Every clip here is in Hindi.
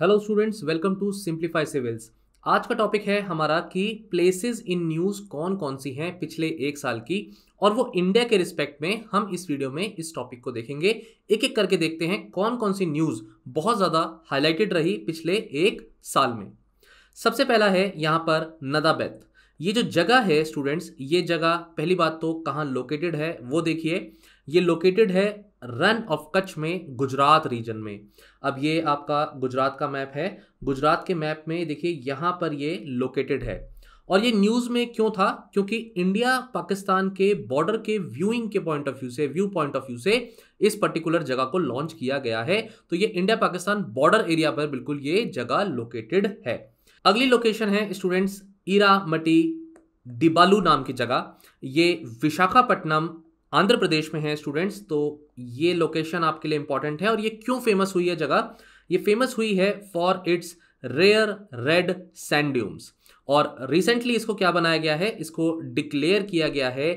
Hello students welcome to simplify civils आज का टॉपिक है हमारा कि प्लेसेस इन न्यूज़ कौन कौन सी हैं पिछले एक साल की और वो इंडिया के रिस्पेक्ट में हम इस वीडियो में इस टॉपिक को देखेंगे एक एक करके देखते हैं कौन कौन सी न्यूज़ बहुत ज़्यादा हाईलाइटेड रही पिछले एक साल में सबसे पहला है यहाँ पर नदाबैत ये जो जगह है स्टूडेंट्स ये जगह पहली बात तो कहाँ लोकेटेड है वो देखिए ये लोकेटेड है रन ऑफ कच्छ में गुजरात रीजन में अब ये आपका गुजरात का मैप है गुजरात के मैप में देखिए यहाँ पर ये लोकेटेड है और ये न्यूज़ में क्यों था क्योंकि इंडिया पाकिस्तान के बॉर्डर के व्यूइंग के पॉइंट ऑफ व्यू से व्यू पॉइंट ऑफ व्यू से इस पर्टिकुलर जगह को लॉन्च किया गया है तो ये इंडिया पाकिस्तान बॉर्डर एरिया पर बिल्कुल ये जगह लोकेटेड है अगली लोकेशन है स्टूडेंट्स मटी डिबालू नाम की जगह ये विशाखापट्टनम आंध्र प्रदेश में है स्टूडेंट्स तो ये लोकेशन आपके लिए इंपॉर्टेंट है और ये क्यों फेमस हुई है जगह ये फेमस हुई है for its rare red sand dunes और रिसेंटली इसको क्या बनाया गया है इसको डिक्लेयर किया गया है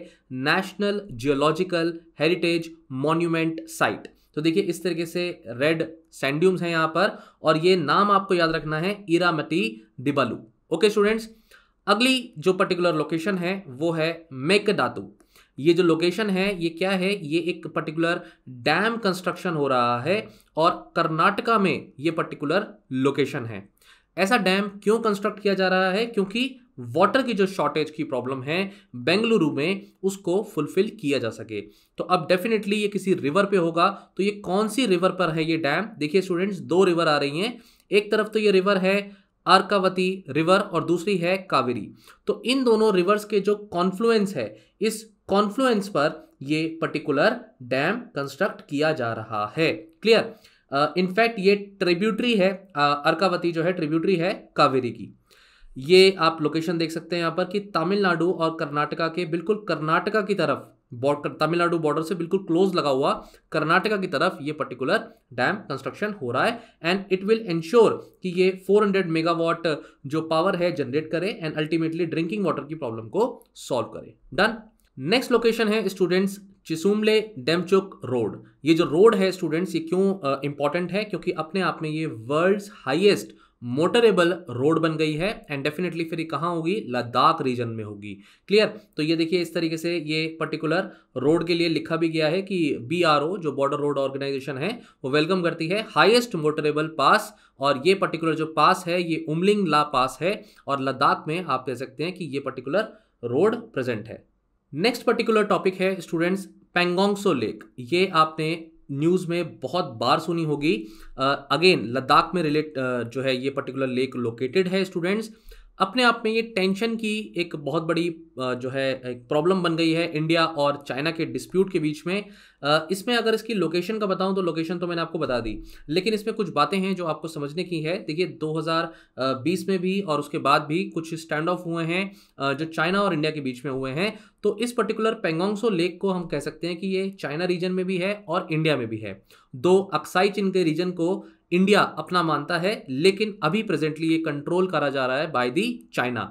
national geological heritage monument site तो देखिए इस तरीके से रेड सैंड्यूम्स हैं यहाँ पर और ये नाम आपको याद रखना है इरामती दिबालू ओके स्टूडेंट्स अगली जो पर्टिकुलर लोकेशन है वो है मेकदातू ये जो लोकेशन है ये क्या है ये एक पर्टिकुलर डैम कंस्ट्रक्शन हो रहा है और कर्नाटका में ये पर्टिकुलर लोकेशन है ऐसा डैम क्यों कंस्ट्रक्ट किया जा रहा है क्योंकि वाटर की जो शॉर्टेज की प्रॉब्लम है बेंगलुरु में उसको फुलफिल किया जा सके तो अब डेफिनेटली ये किसी रिवर पे होगा तो ये कौन सी रिवर पर है ये डैम देखिए स्टूडेंट्स दो रिवर आ रही हैं एक तरफ तो ये रिवर है अर्कावती रिवर और दूसरी है कावेरी तो इन दोनों रिवर्स के जो कॉन्फ्लुएंस है इस कॉन्फ्लुएंस पर ये पर्टिकुलर डैम कंस्ट्रक्ट किया जा रहा है क्लियर इनफैक्ट uh, ये ट्रिब्यूटरी है uh, अर्कावती जो है ट्रिब्यूटरी है कावेरी की ये आप लोकेशन देख सकते हैं यहाँ पर कि तमिलनाडु और कर्नाटका के बिल्कुल कर्नाटका की तरफ बॉर्डर तमिलनाडु बॉर्डर से बिल्कुल क्लोज लगा हुआ कर्नाटका की तरफ ये पर्टिकुलर डैम कंस्ट्रक्शन हो रहा है एंड इट विल इंश्योर कि ये 400 मेगावाट uh, जो पावर है जनरेट करे एंड अल्टीमेटली ड्रिंकिंग वाटर की प्रॉब्लम को सॉल्व करे डन नेक्स्ट लोकेशन है स्टूडेंट्स चिसुमले डेमचुक रोड ये जो रोड है स्टूडेंट्स ये क्यों इंपॉर्टेंट uh, है क्योंकि अपने आप में ये वर्ल्ड्स हाईएस्ट मोटरेबल रोड बन गई है एंड डेफिनेटली फिर ये कहाँ होगी लद्दाख रीजन में होगी क्लियर तो ये देखिए इस तरीके से ये पर्टिकुलर रोड के लिए लिखा भी गया है कि बी जो बॉर्डर रोड ऑर्गेनाइजेशन है वो वेलकम करती है हाईएस्ट मोटरेबल पास और ये पर्टिकुलर जो पास है ये उमलिंग ला पास है और लद्दाख में आप कह सकते हैं कि ये पर्टिकुलर रोड प्रेजेंट है नेक्स्ट पर्टिकुलर टॉपिक है स्टूडेंट्स पेंगोंगसो लेक ये आपने न्यूज़ में बहुत बार सुनी होगी अगेन लद्दाख में रिलेट uh, जो है ये पर्टिकुलर लेक लोकेटेड है स्टूडेंट्स अपने आप में ये टेंशन की एक बहुत बड़ी जो है एक प्रॉब्लम बन गई है इंडिया और चाइना के डिस्प्यूट के बीच में इसमें अगर इसकी लोकेशन का बताऊं तो लोकेशन तो मैंने आपको बता दी लेकिन इसमें कुछ बातें हैं जो आपको समझने की है देखिए 2020 में भी और उसके बाद भी कुछ स्टैंड ऑफ हुए हैं जो चाइना और इंडिया के बीच में हुए हैं तो इस पर्टिकुलर पेंगोंगसो लेक को हम कह सकते हैं कि ये चाइना रीजन में भी है और इंडिया में भी है दो अक्साई चिन के रीजन को इंडिया अपना मानता है लेकिन अभी प्रेजेंटली ये कंट्रोल करा जा रहा है बाय दी चाइना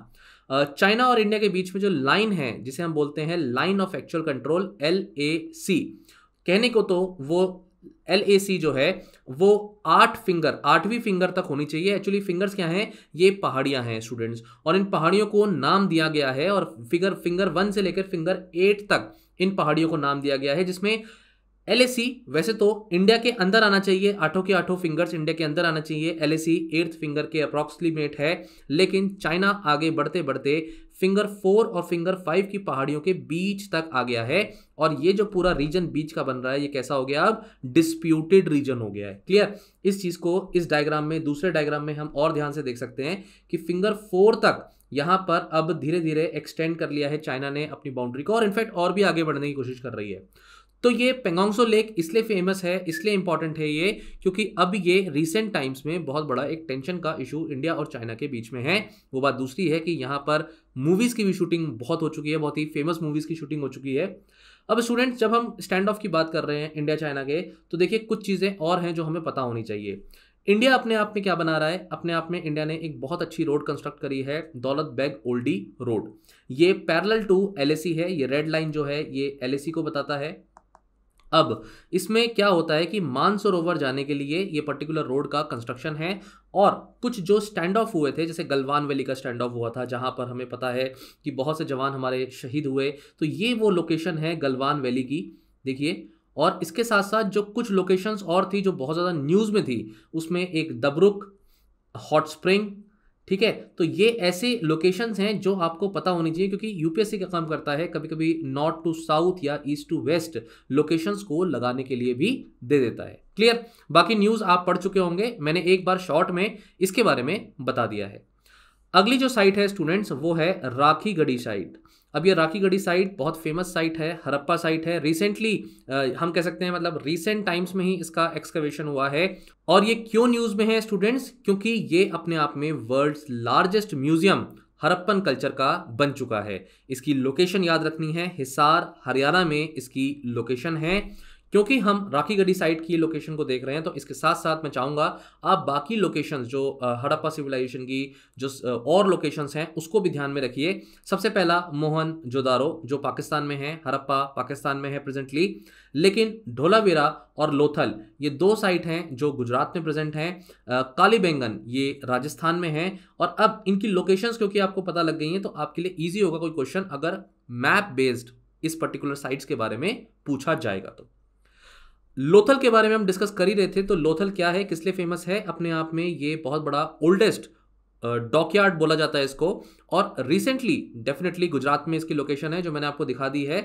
चाइना और इंडिया के बीच में जो लाइन है जिसे हम बोलते हैं line of actual control L A C कहने को तो वो एल ए सी जो है वो आठ फिंगर आठवीं फिंगर तक होनी चाहिए एक्चुअली फिंगर्स क्या हैं ये पहाड़ियां हैं स्टूडेंट्स और इन पहाड़ियों को नाम दिया गया है और फिगर फिंगर वन से लेकर फिंगर एट तक इन पहाड़ियों को नाम दिया गया है जिसमें एल वैसे तो इंडिया के अंदर आना चाहिए आठों के आठों फिंगर्स इंडिया के अंदर आना चाहिए एल एर्थ फिंगर के अप्रॉक्सीमेट है लेकिन चाइना आगे बढ़ते बढ़ते फिंगर फोर और फिंगर फाइव की पहाड़ियों के बीच तक आ गया है और ये जो पूरा रीजन बीच का बन रहा है ये कैसा हो गया अब डिस्प्यूटेड रीजन हो गया है क्लियर इस चीज़ को इस डायग्राम में दूसरे डायग्राम में हम और ध्यान से देख सकते हैं कि फिंगर फोर तक यहाँ पर अब धीरे धीरे एक्सटेंड कर लिया है चाइना ने अपनी बाउंड्री को और इनफैक्ट और भी आगे बढ़ने की कोशिश कर रही है तो ये पेंगोंगसो लेक इसलिए फेमस है इसलिए इंपॉर्टेंट है ये क्योंकि अब ये रिसेंट टाइम्स में बहुत बड़ा एक टेंशन का इशू इंडिया और चाइना के बीच में है वो बात दूसरी है कि यहाँ पर मूवीज़ की भी शूटिंग बहुत हो चुकी है बहुत ही फेमस मूवीज़ की शूटिंग हो चुकी है अब स्टूडेंट्स जब हम स्टैंड ऑफ की बात कर रहे हैं इंडिया चाइना के तो देखिए कुछ चीज़ें और हैं जो हमें पता होनी चाहिए इंडिया अपने आप में क्या बना रहा है अपने आप में इंडिया ने एक बहुत अच्छी रोड कंस्ट्रक्ट करी है दौलत बैग ओल्डी रोड ये पैरल टू एल है ये रेड लाइन जो है ये एल को बताता है अब इसमें क्या होता है कि मानसरोवर जाने के लिए ये पर्टिकुलर रोड का कंस्ट्रक्शन है और कुछ जो स्टैंड ऑफ हुए थे जैसे गलवान वैली का स्टैंड ऑफ हुआ था जहाँ पर हमें पता है कि बहुत से जवान हमारे शहीद हुए तो ये वो लोकेशन है गलवान वैली की देखिए और इसके साथ साथ जो कुछ लोकेशंस और थी जो बहुत ज़्यादा न्यूज़ में थी उसमें एक दबरुक हॉट स्प्रिंग ठीक है तो ये ऐसे लोकेशंस हैं जो आपको पता होनी चाहिए क्योंकि यूपीएससी का काम करता है कभी कभी नॉर्थ टू साउथ या ईस्ट टू वेस्ट लोकेशंस को लगाने के लिए भी दे देता है क्लियर बाकी न्यूज़ आप पढ़ चुके होंगे मैंने एक बार शॉर्ट में इसके बारे में बता दिया है अगली जो साइट है स्टूडेंट्स वो है राखी गढ़ी साइट अब ये गढ़ी साइट बहुत फेमस साइट है हरप्पा साइट है रिसेंटली हम कह सकते हैं मतलब रिसेंट टाइम्स में ही इसका एक्सकवेशन हुआ है और ये क्यों न्यूज़ में है स्टूडेंट्स क्योंकि ये अपने आप में world largest museum Harappan culture का बन चुका है इसकी लोकेशन याद रखनी है हिसार हरियाणा में इसकी लोकेशन है क्योंकि हम राखी गढ़ी साइड की लोकेशन को देख रहे हैं तो इसके साथ साथ मैं चाहूँगा आप बाकी लोकेशन जो हड़प्पा सिविलाइजेशन की जो और लोकेशंस हैं उसको भी ध्यान में रखिए सबसे पहला मोहन जोदारो जो पाकिस्तान में है हड़प्पा पाकिस्तान में है प्रेजेंटली लेकिन ढोलावेरा और लोथल ये दो साइट हैं जो गुजरात में प्रेजेंट हैं काली ये राजस्थान में हैं और अब इनकी लोकेशंस क्योंकि आपको पता लग गई हैं तो आपके लिए ईजी होगा कोई क्वेश्चन अगर मैप बेस्ड इस पर्टिकुलर साइट्स के बारे में पूछा जाएगा तो लोथल के बारे में हम डिस्कस कर ही रहे थे तो लोथल क्या है किस लिए फेमस है अपने आप में ये बहुत बड़ा ओल्डेस्ट डॉकयार्ड बोला जाता है इसको और रिसेंटली डेफिनेटली गुजरात में इसकी लोकेशन है जो मैंने आपको दिखा दी है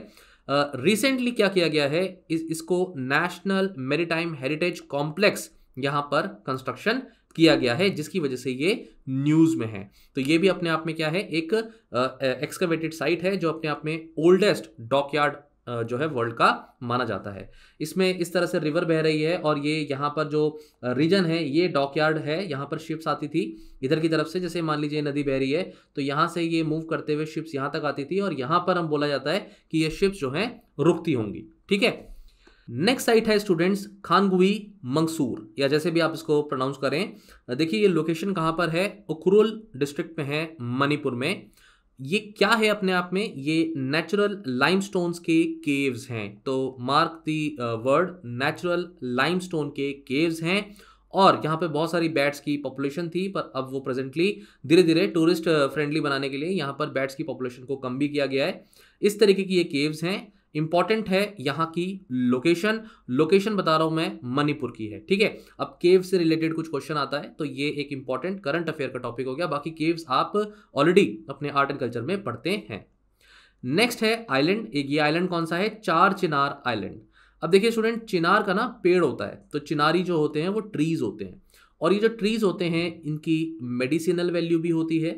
रिसेंटली uh, क्या किया गया है इस इसको नेशनल मेरीटाइम हेरिटेज कॉम्प्लेक्स यहां पर कंस्ट्रक्शन किया गया है जिसकी वजह से ये न्यूज़ में है तो ये भी अपने आप में क्या है एक एक्सकवेटेड uh, साइट है जो अपने आप में ओल्डेस्ट डॉकयार्ड जो है वर्ल्ड का माना जाता है इसमें इस तरह से रिवर बह रही है और ये यहाँ पर जो रीजन है ये डॉकयार्ड है यहाँ पर शिप्स आती थी इधर की तरफ से जैसे मान लीजिए नदी बह रही है तो यहाँ से ये मूव करते हुए शिप्स यहाँ तक आती थी और यहाँ पर हम बोला जाता है कि ये शिप्स जो हैं रुकती होंगी ठीक है नेक्स्ट साइट है स्टूडेंट्स खानगुई मंगसूर या जैसे भी आप इसको प्रोनाउंस करें देखिए ये लोकेशन कहाँ पर है उखरुल डिस्ट्रिक्ट में है मणिपुर में ये क्या है अपने आप में ये नेचुरल लाइमस्टोन्स के केव्स हैं तो mark the word natural limestone के केव्स हैं और यहाँ पे बहुत सारी बैट्स की पॉपुलेशन थी पर अब वो प्रेजेंटली धीरे धीरे टूरिस्ट फ्रेंडली बनाने के लिए यहाँ पर बैट्स की पॉपुलेशन को कम भी किया गया है इस तरीके की ये केव्स हैं इंपॉर्टेंट है यहाँ की लोकेशन लोकेशन बता रहा हूँ मैं मणिपुर की है ठीक है अब केव से रिलेटेड कुछ क्वेश्चन आता है तो ये एक इंपॉर्टेंट करंट अफेयर का टॉपिक हो गया बाकी केव्स आप ऑलरेडी अपने आर्ट एंड कल्चर में पढ़ते हैं नेक्स्ट है आइलैंड एक ये आइलैंड कौन सा है चार चिनार आइलैंड अब देखिए स्टूडेंट चिनार का ना पेड़ होता है तो चिनारी जो होते हैं वो ट्रीज होते हैं और ये जो ट्रीज होते हैं इनकी मेडिसिनल वैल्यू भी होती है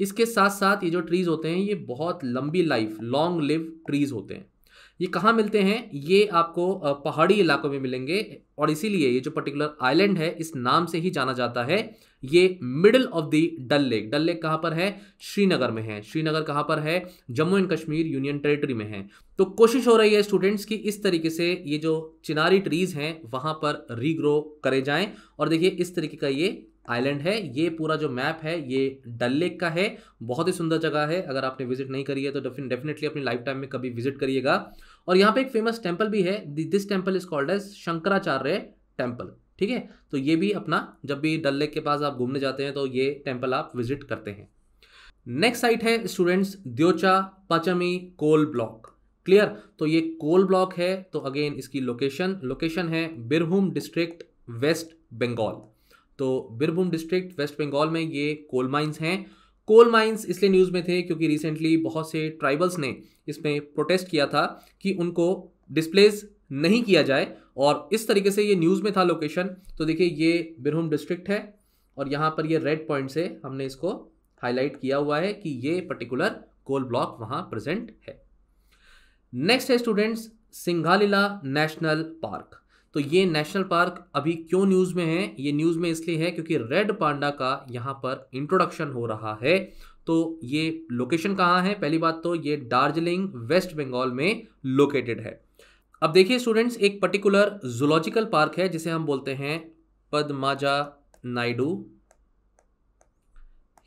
इसके साथ साथ ये जो ट्रीज़ होते हैं ये बहुत लंबी लाइफ लॉन्ग लिव ट्रीज़ होते हैं ये कहाँ मिलते हैं ये आपको पहाड़ी इलाकों में मिलेंगे और इसीलिए ये जो पर्टिकुलर आइलैंड है इस नाम से ही जाना जाता है ये middle of the Dal lake Dal lake कहाँ पर है श्रीनगर में है श्रीनगर कहाँ पर है Jammu and Kashmir union territory में है तो कोशिश हो रही है स्टूडेंट्स की इस तरीके से ये जो चिनारी ट्रीज़ हैं वहाँ पर रीग्रो करे जाएँ और देखिए इस तरीके का ये आइलैंड है ये पूरा जो मैप है ये डल लेक का है बहुत ही सुंदर जगह है अगर आपने विजिट नहीं करी है तो डेफिनेटली अपनी लाइफ टाइम में कभी विजिट करिएगा और यहाँ पे एक फेमस टेम्पल भी है this temple is called as Shankaracharya temple ठीक है तो ये भी अपना जब भी डल लेक के पास आप घूमने जाते हैं तो ये टेम्पल आप विजिट करते हैं नेक्स्ट साइट है students Deocha Pachami coal block clear तो ये कोल ब्लॉक है तो अगेन इसकी लोकेशन लोकेशन है बिरहुम डिस्ट्रिक्ट वेस्ट बंगाल तो बिरभूम डिस्ट्रिक्ट वेस्ट बंगाल में ये कोल माइंस हैं कोल माइंस इसलिए न्यूज़ में थे क्योंकि रिसेंटली बहुत से ट्राइबल्स ने इसमें प्रोटेस्ट किया था कि उनको डिस्प्लेस नहीं किया जाए और इस तरीके से ये न्यूज़ में था लोकेशन तो देखिए ये बिरभूम डिस्ट्रिक्ट है और यहाँ पर ये रेड पॉइंट से हमने इसको हाईलाइट किया हुआ है कि ये पर्टिकुलर कोल ब्लॉक वहाँ प्रेजेंट है नेक्स्ट है स्टूडेंट्स सिंघालीला नेशनल पार्क तो ये नेशनल पार्क अभी क्यों न्यूज़ में है ये न्यूज़ में इसलिए है क्योंकि रेड पांडा का यहाँ पर इंट्रोडक्शन हो रहा है तो ये लोकेशन कहाँ है पहली बात तो ये दार्जिलिंग वेस्ट बंगाल में लोकेटेड है अब देखिए स्टूडेंट्स एक पर्टिकुलर जूलॉजिकल पार्क है जिसे हम बोलते हैं पदमाजा नायडू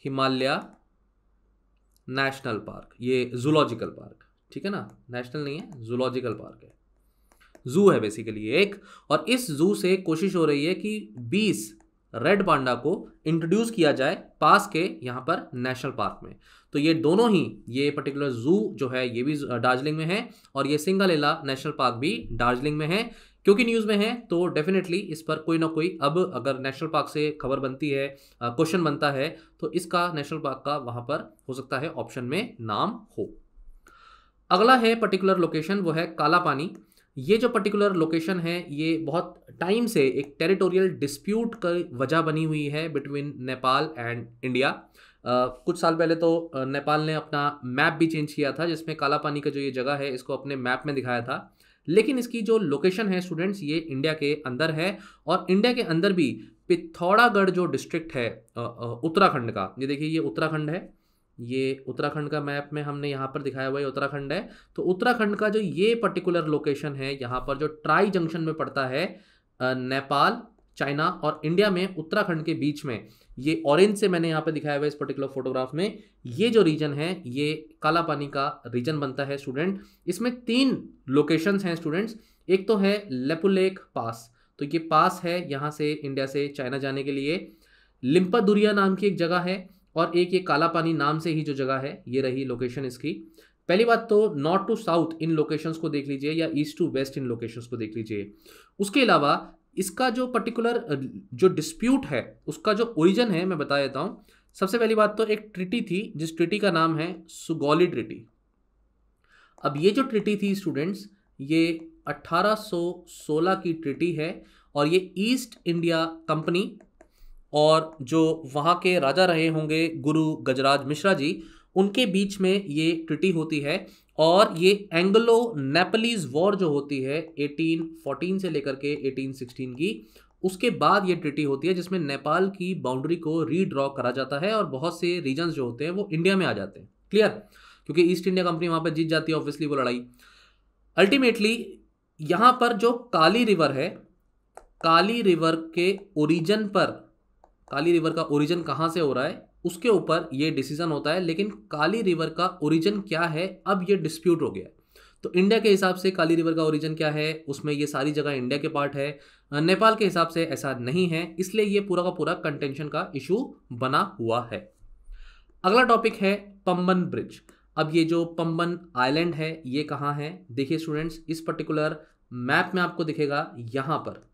हिमालय नेशनल पार्क ये जूलॉजिकल पार्क ठीक है ना नेशनल नहीं है जूलॉजिकल पार्क है जू है बेसिकली एक और इस जू से कोशिश हो रही है कि 20 रेड पांडा को इंट्रोड्यूस किया जाए पास के यहाँ पर नेशनल पार्क में तो ये दोनों ही ये पर्टिकुलर जू जो है ये भी दार्जिलिंग में है और ये सिंगालेला नेशनल पार्क भी दार्जिलिंग में है क्योंकि न्यूज़ में है तो डेफिनेटली इस पर कोई ना कोई अब अगर नेशनल पार्क से खबर बनती है क्वेश्चन बनता है तो इसका नेशनल पार्क का वहाँ पर हो सकता है ऑप्शन में नाम हो अगला है पर्टिकुलर लोकेशन वो है काला पानी ये जो पर्टिकुलर लोकेशन है ये बहुत टाइम से एक टेरिटोरियल डिस्प्यूट का वजह बनी हुई है between Nepal and India Uh, कुछ साल पहले तो नेपाल ने अपना मैप भी चेंज किया था जिसमें काला पानी का जो ये जगह है इसको अपने मैप में दिखाया था लेकिन इसकी जो लोकेशन है स्टूडेंट्स ये इंडिया के अंदर है और इंडिया के अंदर भी पिथौरागढ़ जो डिस्ट्रिक्ट है उत्तराखंड का ये देखिए ये उत्तराखंड है ये उत्तराखंड का मैप में हमने यहाँ पर दिखाया हुआ है उत्तराखंड है तो उत्तराखंड का जो ये पर्टिकुलर लोकेशन है यहाँ पर जो ट्राई जंक्शन में पड़ता है नेपाल चाइना और इंडिया में उत्तराखंड के बीच में ये ऑरेंज से मैंने यहाँ पर दिखाया हुआ है इस पर्टिकुलर फोटोग्राफ में ये जो रीजन है ये काला पानी का रीजन बनता है स्टूडेंट इसमें तीन लोकेशंस हैं स्टूडेंट्स एक तो है लेपुलेक पास तो ये पास है यहाँ से इंडिया से चाइना जाने के लिए लिम्पा नाम की एक जगह है और एक ये काला पानी नाम से ही जो जगह है ये रही लोकेशन इसकी पहली बात तो नॉर्थ टू साउथ इन लोकेशंस को देख लीजिए या ईस्ट टू वेस्ट इन लोकेशंस को देख लीजिए उसके अलावा इसका जो पर्टिकुलर जो डिस्प्यूट है उसका जो ओरिजन है मैं बता देता हूँ सबसे पहली बात तो एक ट्रिटी थी जिस ट्रिटी का नाम है सुगौली ट्रिटी अब ये जो ट्रिटी थी स्टूडेंट्स ये 1816 की ट्रिटी है और ये ईस्ट इंडिया कंपनी और जो वहाँ के राजा रहे होंगे गुरु गजराज मिश्रा जी उनके बीच में ये ट्रिटी होती है और ये एंग्लो नेपलीज वॉर जो होती है 1814 से लेकर के 1816 की उसके बाद ये ट्रिटी होती है जिसमें नेपाल की बाउंड्री को रीड्रॉ करा जाता है और बहुत से रीजन्स जो होते हैं वो इंडिया में आ जाते हैं क्लियर क्योंकि ईस्ट इंडिया कंपनी वहाँ पर जीत जाती है ऑब्वियसली वो लड़ाई अल्टीमेटली यहाँ पर जो काली रिवर है काली रिवर के ओरिजन पर काली रिवर का ओरिजिन कहाँ से हो रहा है उसके ऊपर ये डिसीजन होता है लेकिन काली रिवर का ओरिजिन क्या है अब ये डिस्प्यूट हो गया है तो इंडिया के हिसाब से काली रिवर का ओरिजिन क्या है उसमें ये सारी जगह इंडिया के पार्ट है नेपाल के हिसाब से ऐसा नहीं है इसलिए ये पूरा का पूरा कंटेंशन का इशू बना हुआ है अगला टॉपिक है पम्बन ब्रिज अब ये जो पम्बन आइलैंड है ये कहाँ है देखिए स्टूडेंट्स इस पर्टिकुलर मैप में आपको दिखेगा यहाँ पर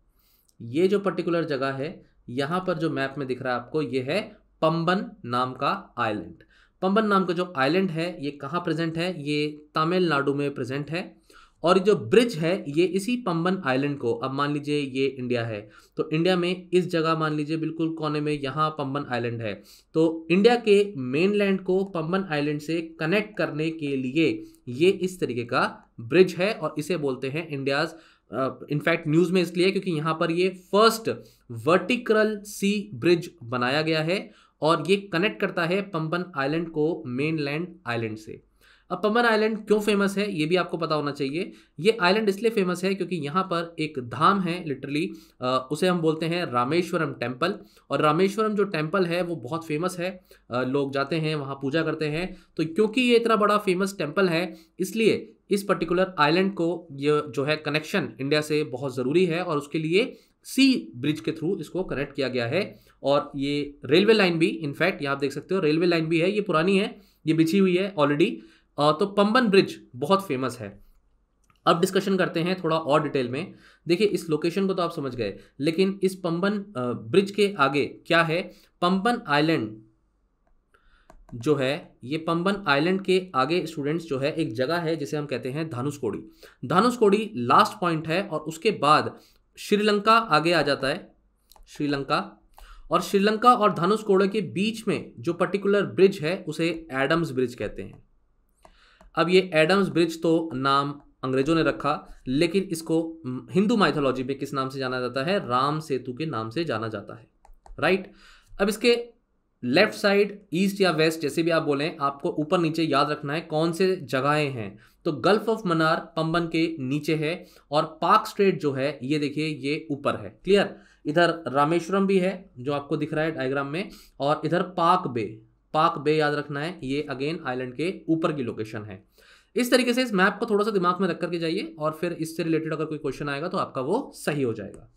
ये जो पर्टिकुलर जगह है यहां पर जो मैप में दिख रहा है आपको ये है पंबन नाम का आइलैंड पंबन नाम का जो आइलैंड है ये कहाँ प्रेजेंट है ये तमिलनाडु में प्रेजेंट है और जो ब्रिज है ये इसी पंबन आइलैंड को अब मान लीजिए ये इंडिया है तो इंडिया में इस जगह मान लीजिए बिल्कुल कोने में यहाँ पंबन आइलैंड है तो इंडिया के मेनलैंड को पंबन आइलैंड से कनेक्ट करने के लिए ये इस तरीके का ब्रिज है और इसे बोलते हैं इंडियाज़ इनफैक्ट न्यूज़ में इसलिए क्योंकि यहां पर ये फर्स्ट वर्टिकल सी ब्रिज बनाया गया है और ये कनेक्ट करता है पंपन आइलैंड को मेनलैंड आइलैंड से अब पमन आइलैंड क्यों फेमस है ये भी आपको पता होना चाहिए ये आइलैंड इसलिए फेमस है क्योंकि यहाँ पर एक धाम है लिटरली उसे हम बोलते हैं रामेश्वरम टेम्पल और रामेश्वरम जो टेम्पल है वो बहुत फेमस है लोग जाते हैं वहाँ पूजा करते हैं तो क्योंकि ये इतना बड़ा फेमस टेम्पल है इसलिए इस पर्टिकुलर आइलैंड को ये जो है कनेक्शन इंडिया से बहुत ज़रूरी है और उसके लिए सी ब्रिज के थ्रू इसको कनेक्ट किया गया है और ये रेलवे लाइन भी इनफैक्ट यहाँ आप देख सकते हो रेलवे लाइन भी है ये पुरानी है ये बिछी हुई है ऑलरेडी तो पंबन ब्रिज बहुत फेमस है अब डिस्कशन करते हैं थोड़ा और डिटेल में देखिए इस लोकेशन को तो आप समझ गए लेकिन इस पंबन ब्रिज के आगे क्या है पंबन आइलैंड जो है ये पंबन आइलैंड के आगे स्टूडेंट्स जो है एक जगह है जिसे हम कहते हैं धानुषकोडी धानुषकोडी लास्ट पॉइंट है और उसके बाद श्रीलंका आगे आ जाता है श्रीलंका और श्रीलंका और धानुषकोडे के बीच में जो पर्टिकुलर ब्रिज है उसे एडम्स ब्रिज कहते हैं अब ये एडम्स ब्रिज तो नाम अंग्रेजों ने रखा लेकिन इसको हिंदू माइथोलॉजी में किस नाम से जाना जाता है राम सेतु के नाम से जाना जाता है राइट अब इसके लेफ्ट साइड ईस्ट या वेस्ट जैसे भी आप बोलें आपको ऊपर नीचे याद रखना है कौन से जगहें हैं तो गल्फ ऑफ मनार पंबन के नीचे है और पार्क स्ट्रेट जो है ये देखिए ये ऊपर है क्लियर इधर रामेश्वरम भी है जो आपको दिख रहा है डायग्राम में और इधर पाक बे पाक बे याद रखना है ये अगेन आइलैंड के ऊपर की लोकेशन है इस तरीके से इस मैप को थोड़ा सा दिमाग में रख करके जाइए और फिर इससे रिलेटेड अगर कोई क्वेश्चन आएगा तो आपका वो सही हो जाएगा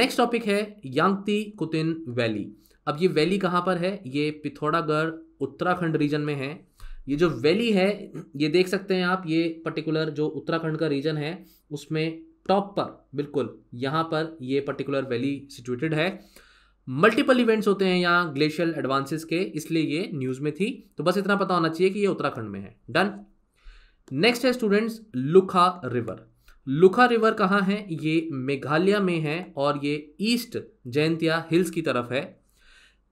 नेक्स्ट टॉपिक है यांगती कुतिन वैली अब ये वैली कहाँ पर है ये पिथौरागढ़ उत्तराखंड रीजन में है ये जो वैली है ये देख सकते हैं आप ये पर्टिकुलर जो उत्तराखंड का रीजन है उसमें टॉप पर बिल्कुल यहाँ पर ये पर्टिकुलर वैली सिचुएटेड है मल्टीपल इवेंट्स होते हैं यहाँ ग्लेशियल एडवांसेस के इसलिए ये न्यूज़ में थी तो बस इतना पता होना चाहिए कि ये उत्तराखंड में है डन नेक्स्ट है students Lukha river Lukha river कहाँ है ये मेघालय में है और ये ईस्ट जयंतिया हिल्स की तरफ है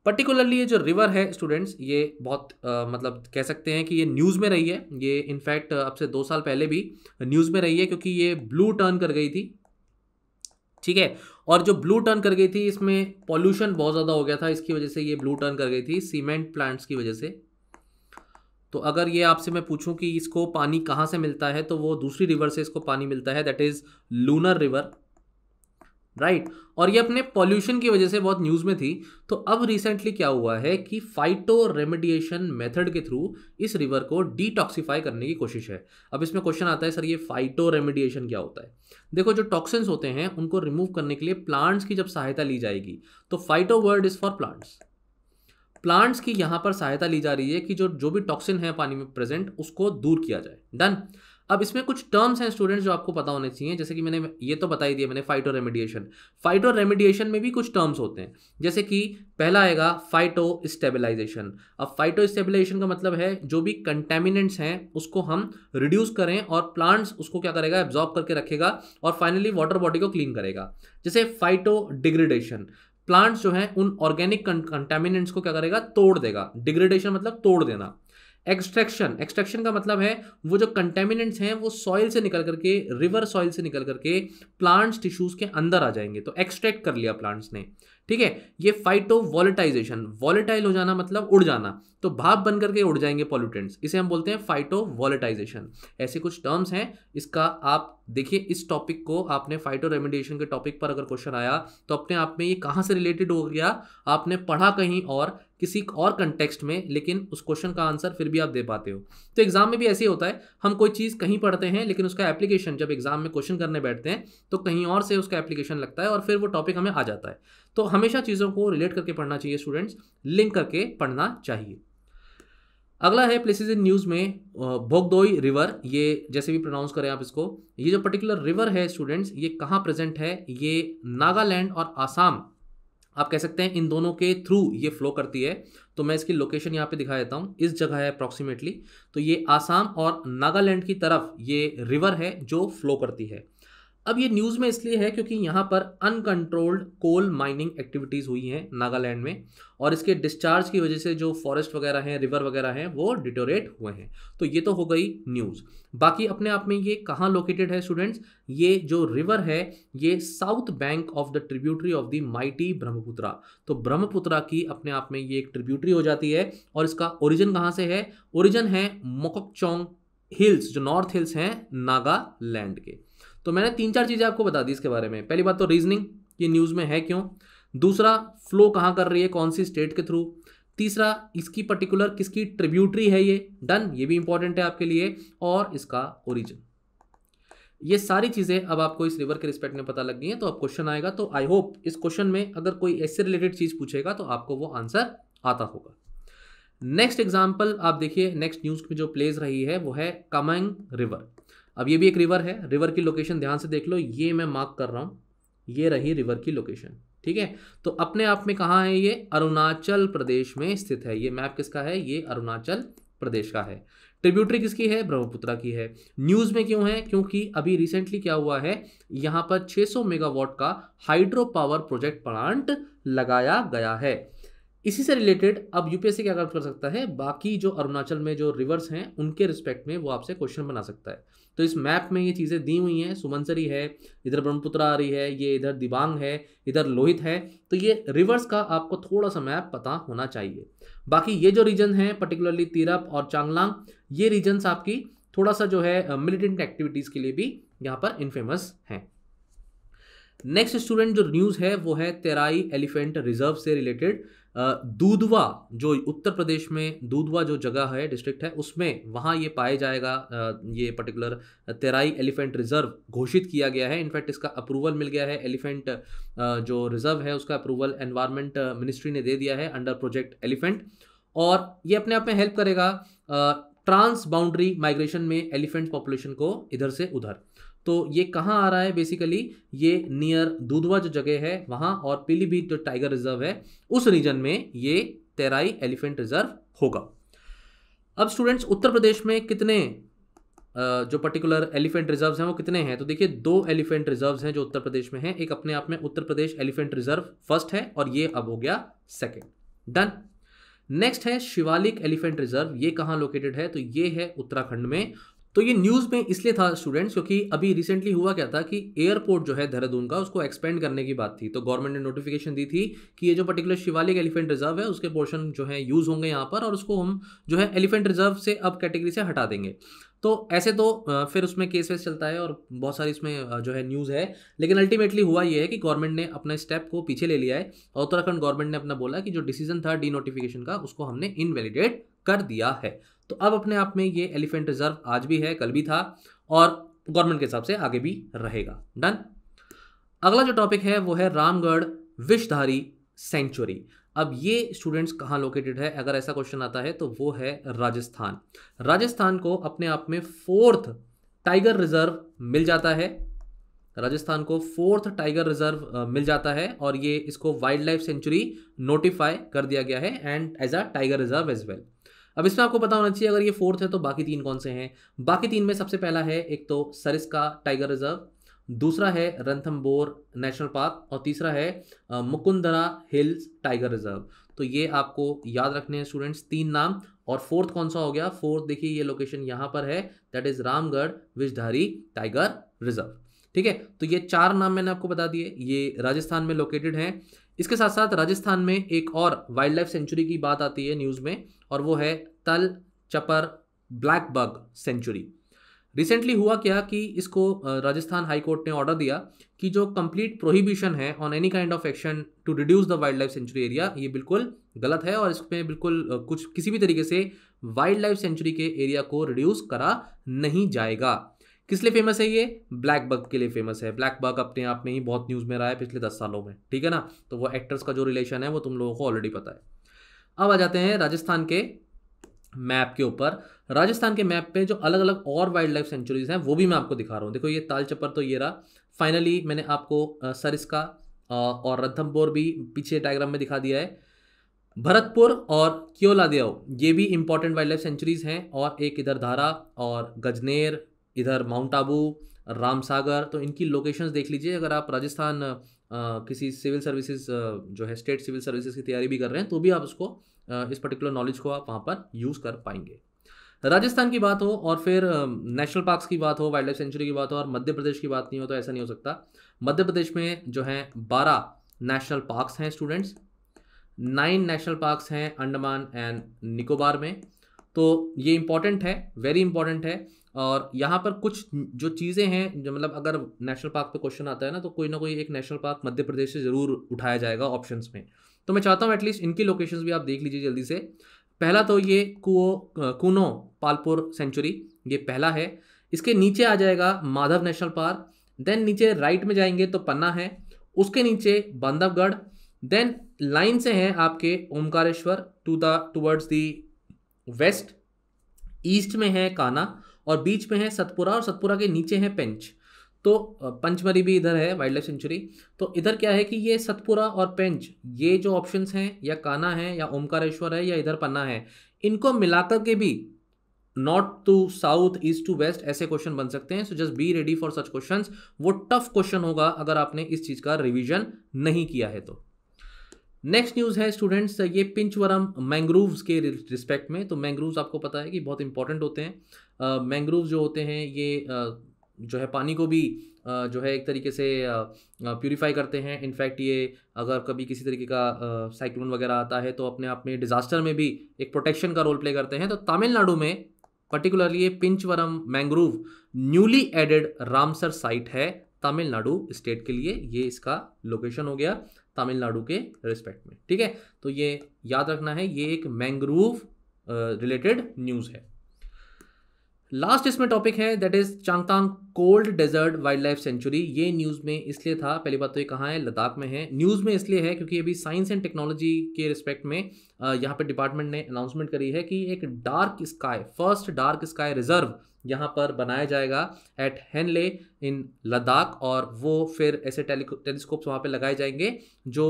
पर्टिकुलरली ये जो रिवर है स्टूडेंट्स ये बहुत आ, मतलब कह सकते हैं कि ये न्यूज़ में रही है ये इनफैक्ट अब से दो साल पहले भी न्यूज़ में रही है क्योंकि ये ब्लू टर्न कर गई थी ठीक है और जो ब्लू टर्न कर गई थी इसमें पॉल्यूशन बहुत ज़्यादा हो गया था इसकी वजह से ये ब्लू टर्न कर गई थी सीमेंट प्लांट्स की वजह से तो अगर ये आपसे मैं पूछूं कि इसको पानी कहाँ से मिलता है तो वो दूसरी रिवर से इसको पानी मिलता है that is lunar river right right? और ये अपने पॉल्यूशन की वजह से बहुत न्यूज़ में थी तो अब रिसेंटली क्या हुआ है कि फाइटो रेमेडिएशन मेथड के थ्रू इस रिवर को डिटॉक्सीफाई करने की कोशिश है अब इसमें क्वेश्चन आता है सर ये फाइटो रेमेडिएशन क्या होता है देखो जो टॉक्सिन्स होते हैं उनको रिमूव करने के लिए प्लांट्स की जब सहायता ली जाएगी तो phyto word is for plants plants की यहां पर सहायता ली जा रही है कि जो जो भी टॉक्सिन है पानी में प्रेजेंट उसको दूर किया जाए डन अब इसमें कुछ टर्म्स हैं स्टूडेंट्स जो आपको पता होने चाहिए जैसे कि मैंने ये तो बता ही दिया मैंने फाइटो रेमेडिएशन फाइटो रेमेडिएशन में भी कुछ टर्म्स होते हैं जैसे कि पहला आएगा फाइटो स्टेबलाइजेशन अब फाइटो स्टेबलाइजेशन का मतलब है जो भी कंटेमिनेंट्स हैं उसको हम रिड्यूस करें और प्लांट्स उसको क्या करेगा एब्जॉर्ब करके रखेगा और फाइनली वाटर बॉडी को क्लीन करेगा जैसे फाइटो डिग्रेडेशन प्लांट्स जो हैं उन ऑर्गेनिक कंटेमिनेंट्स को क्या करेगा तोड़ देगा डिग्रेडेशन मतलब तोड़ देना एक्सट्रैक्शन एक्सट्रैक्शन का मतलब है वो जो कंटेमिनेंट्स हैं वो सॉइल से निकल करके रिवर सॉइल से निकल करके प्लांट्स टिश्यूज़ के अंदर आ जाएंगे तो एक्सट्रैक्ट कर लिया प्लांट्स ने ठीक है ये फाइटो वॉलेटाइजेशन वॉलेटाइल हो जाना मतलब उड़ जाना तो भाप बन करके उड़ जाएंगे पॉल्यूटेंट्स इसे हम बोलते हैं फाइटो वॉलेटाइजेशन ऐसे कुछ टर्म्स हैं इसका आप देखिए इस टॉपिक को आपने फाइटो रेमेडिएशन के टॉपिक पर अगर क्वेश्चन आया तो अपने आप में ये कहाँ से रिलेटेड हो गया आपने पढ़ा कहीं और किसी और कंटेक्स्ट में लेकिन उस क्वेश्चन का आंसर फिर भी आप दे पाते हो तो एग्जाम में भी ऐसे ही होता है हम कोई चीज़ कहीं पढ़ते हैं लेकिन उसका एप्लीकेशन जब एग्जाम में क्वेश्चन करने बैठते हैं तो कहीं और से उसका एप्लीकेशन लगता है और फिर वो टॉपिक हमें आ जाता है तो हमेशा चीज़ों को रिलेट करके पढ़ना चाहिए स्टूडेंट्स लिंक करके पढ़ना चाहिए अगला है प्लेसेस इन न्यूज़ में भोगदोई रिवर ये जैसे भी प्रोनाउंस करें आप इसको ये जो पर्टिकुलर रिवर है स्टूडेंट्स ये कहाँ प्रेजेंट है ये नागालैंड और आसाम आप कह सकते हैं इन दोनों के थ्रू ये फ्लो करती है तो मैं इसकी लोकेशन यहाँ पे दिखा देता हूँ इस जगह है अप्रॉक्सीमेटली तो ये आसाम और नागालैंड की तरफ ये रिवर है जो फ्लो करती है अब ये न्यूज़ में इसलिए है क्योंकि यहाँ पर अनकंट्रोल्ड कोल माइनिंग एक्टिविटीज़ हुई हैं नागालैंड में और इसके डिस्चार्ज की वजह से जो फॉरेस्ट वगैरह हैं रिवर वगैरह हैं वो डिटोरेट हुए हैं तो ये तो हो गई न्यूज़ बाकी अपने आप में ये कहाँ लोकेटेड है स्टूडेंट्स ये जो रिवर है ये south bank of the tributary of the mighty Brahmaputra तो ब्रह्मपुत्रा की अपने आप में ये एक ट्रिब्यूटरी हो जाती है और इसका ओरिजिन कहाँ से है ओरिजिन है मोकचोंग हिल्स जो नॉर्थ हिल्स हैं नागालैंड के तो मैंने तीन चार चीज़ें आपको बता दी इसके बारे में पहली बात तो रीजनिंग ये न्यूज़ में है क्यों दूसरा फ्लो कहाँ कर रही है कौन सी स्टेट के थ्रू तीसरा इसकी पर्टिकुलर किसकी ट्रिब्यूटरी है ये डन ये भी इंपॉर्टेंट है आपके लिए और इसका ओरिजिन ये सारी चीज़ें अब आपको इस रिवर के रिस्पेक्ट में पता लग गई हैं तो अब क्वेश्चन आएगा तो आई होप इस क्वेश्चन में अगर कोई इससे रिलेटेड चीज़ पूछेगा तो आपको वो आंसर आता होगा नेक्स्ट एग्जाम्पल आप देखिए नेक्स्ट न्यूज़ में जो प्लेस रही है वो है कमंग रिवर अब ये भी एक रिवर है रिवर की लोकेशन ध्यान से देख लो ये मैं मार्क कर रहा हूँ ये रही रिवर की लोकेशन ठीक है तो अपने आप में कहाँ है ये अरुणाचल प्रदेश में स्थित है ये मैप किसका है ये अरुणाचल प्रदेश का है ट्रिब्यूटरी किसकी है ब्रह्मपुत्रा की है न्यूज़ में क्यों है क्योंकि अभी रिसेंटली क्या हुआ है यहाँ पर 600 मेगावाट का हाइड्रो पावर प्रोजेक्ट प्लांट लगाया गया है इसी से रिलेटेड अब यूपीएससी क्या कर सकता है बाकी जो अरुणाचल में जो रिवर्स हैं उनके रिस्पेक्ट में वो आपसे क्वेश्चन बना सकता है तो इस मैप में ये चीज़ें दी हुई हैं सुमनसरी है इधर ब्रह्मपुत्रा आ रही है ये इधर दिबांग है इधर लोहित है तो ये रिवर्स का आपको थोड़ा सा मैप पता होना चाहिए बाकी ये जो रीजन है पर्टिकुलरली तिरप और चांगलांग ये रीजन्स आपकी थोड़ा सा जो है मिलिटेंट एक्टिविटीज़ के लिए भी यहाँ पर इनफेमस हैं नेक्स्ट स्टूडेंट जो न्यूज़ है वो है तेराई एलिफेंट रिजर्व से रिलेटेड दूधवा जो उत्तर प्रदेश में दूधवा जो जगह है डिस्ट्रिक्ट है उसमें वहाँ ये पाया जाएगा ये पर्टिकुलर तेराई एलिफेंट रिजर्व घोषित किया गया है इनफैक्ट इसका अप्रूवल मिल गया है एलिफेंट जो रिजर्व है उसका अप्रूवल एनवायरमेंट मिनिस्ट्री ने दे दिया है अंडर प्रोजेक्ट एलिफेंट और ये अपने आप में हेल्प करेगा ट्रांस बाउंड्री माइग्रेशन में एलिफेंट पॉपुलेशन को इधर से उधर तो ये कहाँ आ रहा है बेसिकली ये नियर दूधवा जो जगह है वहाँ और पीलीभीत जो टाइगर रिजर्व है उस रीजन में ये तेराई एलिफेंट रिजर्व होगा अब स्टूडेंट्स उत्तर प्रदेश में कितने जो पर्टिकुलर एलिफेंट रिजर्व्स हैं वो कितने हैं तो देखिए दो एलिफेंट रिजर्व्स हैं जो उत्तर प्रदेश में हैं एक अपने आप में Uttar Pradesh elephant reserve first है और ये अब हो गया सेकेंड डन नेक्स्ट है शिवालिक एलिफेंट रिजर्व ये कहाँ लोकेटेड है तो ये है उत्तराखंड में तो ये न्यूज़ में इसलिए था स्टूडेंट्स क्योंकि अभी रिसेंटली हुआ क्या था कि एयरपोर्ट जो है देहरादून का उसको एक्सपेंड करने की बात थी तो गवर्नमेंट ने नोटिफिकेशन दी थी कि ये जो पर्टिकुलर शिवालिक एलिफेंट रिजर्व है उसके पोर्शन जो है यूज़ होंगे यहाँ पर और उसको हम जो है एलिफेंट रिजर्व से अब कैटेगरी से हटा देंगे तो ऐसे तो फिर उसमें केस वेस चलता है और बहुत सारी इसमें जो है न्यूज़ है लेकिन अल्टीमेटली हुआ ये है कि गवर्नमेंट ने अपने स्टेप को पीछे ले लिया है और उत्तराखंड गवर्नमेंट ने अपना बोला कि जो डिसीजन था डी नोटिफिकेशन का उसको हमने इनवेलीडेट कर दिया है तो अब अपने आप में ये एलिफेंट रिजर्व आज भी है कल भी था और गवर्नमेंट के हिसाब से आगे भी रहेगा डन अगला जो टॉपिक है वो है रामगढ़ विषधारी सेंचुरी अब ये स्टूडेंट्स कहाँ लोकेटेड है अगर ऐसा क्वेश्चन आता है तो वो है राजस्थान राजस्थान को अपने आप में फोर्थ टाइगर रिजर्व मिल जाता है राजस्थान को फोर्थ टाइगर रिजर्व मिल जाता है और ये इसको वाइल्ड लाइफ सेंचुरी नोटिफाई कर दिया गया है and as a tiger reserve as well अब इसमें आपको पता होना चाहिए अगर ये फोर्थ है तो बाकी तीन कौन से हैं बाकी तीन में सबसे पहला है एक तो सरिस्का टाइगर रिजर्व दूसरा है रंथम नेशनल पार्क और तीसरा है मुकुंदरा हिल्स टाइगर रिजर्व तो ये आपको याद रखने हैं स्टूडेंट्स तीन नाम और फोर्थ कौन सा हो गया फोर्थ देखिए ये लोकेशन यहाँ पर है that is Ramgarh Vishdhari tiger reserve ठीक है तो ये चार नाम मैंने आपको बता दिए ये राजस्थान में लोकेटेड हैं इसके साथ साथ राजस्थान में एक और वाइल्ड लाइफ सेंचुरी की बात आती है न्यूज़ में और वो है Tal Chhapar blackbuck sanctuary recently हुआ क्या कि इसको राजस्थान हाई कोर्ट ने ऑर्डर दिया कि जो कंप्लीट प्रोहिबिशन है on any kind of action to reduce the wildlife sanctuary area ये बिल्कुल गलत है और इसमें बिल्कुल कुछ किसी भी तरीके से वाइल्ड लाइफ सेंचुरी के एरिया को रिड्यूस करा नहीं जाएगा किस लिए फेमस है ये ब्लैक बग के लिए फेमस है ब्लैक बग अपने आप में ही बहुत न्यूज़ में रहा है पिछले दस सालों में ठीक है ना तो वो एक्टर्स का जो रिलेशन है वो तुम लोगों को ऑलरेडी पता है अब आ जाते हैं राजस्थान के मैप के ऊपर राजस्थान के मैप पे जो अलग अलग और वाइल्ड लाइफ सेंचुरीज हैं वो भी मैं आपको दिखा रहा हूँ देखो ये ताल चप्पर तो ये रहा फाइनली मैंने आपको सरिस्का और रथमपुर भी पीछे डायग्राम में दिखा दिया है भरतपुर और क्योलादेव ये भी इंपॉर्टेंट वाइल्ड लाइफ सेंचुरीज हैं और एक इधर धारा और गजनेर इधर माउंट आबू राम सागर तो इनकी लोकेशंस देख लीजिए अगर आप राजस्थान किसी सिविल सर्विसेज जो है स्टेट सिविल सर्विसेज की तैयारी भी कर रहे हैं तो भी आप उसको इस पर्टिकुलर नॉलेज को आप वहाँ पर यूज़ कर पाएंगे राजस्थान की बात हो और फिर नेशनल पार्क्स की बात हो वाइल्ड लाइफ सेंचुरी की बात हो और मध्य प्रदेश की बात नहीं हो तो ऐसा नहीं हो सकता मध्य प्रदेश में जो है बारह नेशनल पार्क्स हैं स्टूडेंट्स नाइन नेशनल पार्क्स हैं अंडमान एंड निकोबार में तो ये इंपॉर्टेंट है वेरी इंपॉर्टेंट है और यहाँ पर कुछ जो चीज़ें हैं जो मतलब अगर नेशनल पार्क पे क्वेश्चन आता है ना तो कोई ना कोई एक नेशनल पार्क मध्य प्रदेश से ज़रूर उठाया जाएगा ऑप्शन में तो मैं चाहता हूँ एटलीस्ट इनकी लोकेशन भी आप देख लीजिए जल्दी से पहला तो ये कुओ कूनो पालपुर सेंचुरी ये पहला है इसके नीचे आ जाएगा माधव नेशनल पार्क देन नीचे राइट में जाएंगे तो पन्ना है उसके नीचे बांधवगढ़ देन लाइन से हैं आपके Omkareshwar to the towards the west east में है काना और बीच में है सतपुरा और सतपुरा के नीचे है पेंच तो पंचमरी भी इधर है वाइल्ड लाइफ सेंचुरी तो इधर क्या है कि ये सतपुरा और पेंच ये जो ऑप्शंस हैं या काना है या ओमकारेश्वर है या इधर पन्ना है इनको मिलाकर के भी north to south east to west ऐसे क्वेश्चन बन सकते हैं so just be ready for such question वो टफ क्वेश्चन होगा अगर आपने इस चीज़ का रिविजन नहीं किया है तो नेक्स्ट न्यूज़ है स्टूडेंट्स ये पिंचवरम मैंग्रोव्स के रिस्पेक्ट में तो मैंग्रोव्स आपको पता है कि बहुत इंपॉर्टेंट होते हैं मैंग्रोव्स जो होते हैं ये जो है पानी को भी जो है एक तरीके से प्यूरीफाई करते हैं इनफैक्ट ये अगर कभी किसी तरीके का साइक्लोन वगैरह आता है तो अपने आप में डिज़ास्टर में भी एक प्रोटेक्शन का रोल प्ले करते हैं तो तमिलनाडु में पर्टिकुलरली ये Pichavaram mangrove newly added Ramsar site है तमिलनाडु स्टेट के लिए ये इसका लोकेशन हो गया तमिलनाडु के रिस्पेक्ट में ठीक है तो ये याद रखना है ये एक मैंग्रोव रिलेटेड न्यूज़ है लास्ट इसमें टॉपिक है that is Changthang cold desert wildlife sanctuary ये न्यूज़ में इसलिए था पहली बात तो ये कहाँ है लद्दाख में है न्यूज़ में इसलिए है क्योंकि अभी साइंस एंड टेक्नोलॉजी के रिस्पेक्ट में यहाँ पे डिपार्टमेंट ने अनाउंसमेंट करी है कि एक dark sky first dark sky reserve यहाँ पर बनाया जाएगा एट हैनले इन लद्दाख और वो फिर ऐसे टेलीस्कोप्स वहाँ पे लगाए जाएंगे जो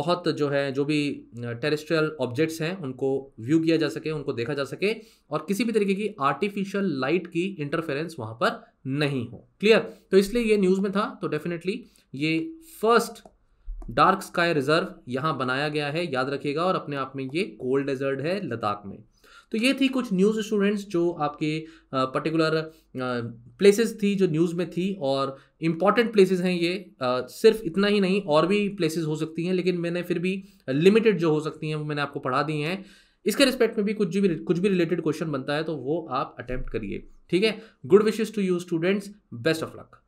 बहुत जो है जो भी टेरेस्ट्रियल ऑब्जेक्ट्स हैं उनको व्यू किया जा सके उनको देखा जा सके और किसी भी तरीके की आर्टिफिशियल लाइट की इंटरफेरेंस वहाँ पर नहीं हो क्लियर तो इसलिए ये न्यूज़ में था तो डेफिनेटली ये फर्स्ट डार्क स्काई रिजर्व यहाँ बनाया गया है याद रखिएगा और अपने आप में ये कोल्ड डेजर्ट है लद्दाख में तो ये थी कुछ न्यूज़ स्टूडेंट्स जो आपके पर्टिकुलर प्लेसेस थी जो न्यूज़ में थी और इम्पॉर्टेंट प्लेसेस हैं ये सिर्फ इतना ही नहीं और भी प्लेसेस हो सकती हैं लेकिन मैंने फिर भी लिमिटेड जो हो सकती हैं वो मैंने आपको पढ़ा दी हैं इसके रिस्पेक्ट में भी कुछ भी कुछ भी रिलेटेड क्वेश्चन बनता है तो वो आप अटैम्प्ट करिए ठीक है good wishes to you students best of luck